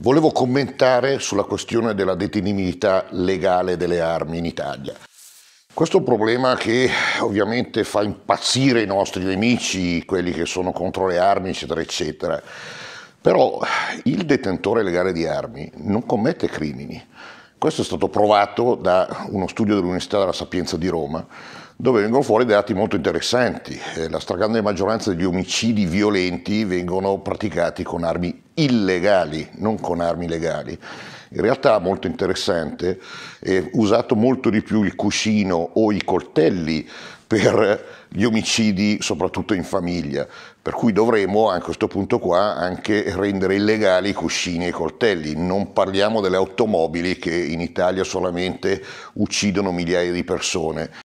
Volevo commentare sulla questione della detenibilità legale delle armi in Italia. Questo è un problema che ovviamente fa impazzire i nostri nemici, quelli che sono contro le armi, eccetera, eccetera. Però il detentore legale di armi non commette crimini. Questo è stato provato da uno studio dell'Università della Sapienza di Roma, dove vengono fuori dati molto interessanti. Eh, la stragrande maggioranza degli omicidi violenti vengono praticati con armi illegali, non con armi legali. In realtà molto interessante, è usato molto di più il cuscino o i coltelli per gli omicidi soprattutto in famiglia, per cui dovremo a questo punto qua anche rendere illegali i cuscini e i coltelli, non parliamo delle automobili che in Italia solamente uccidono migliaia di persone.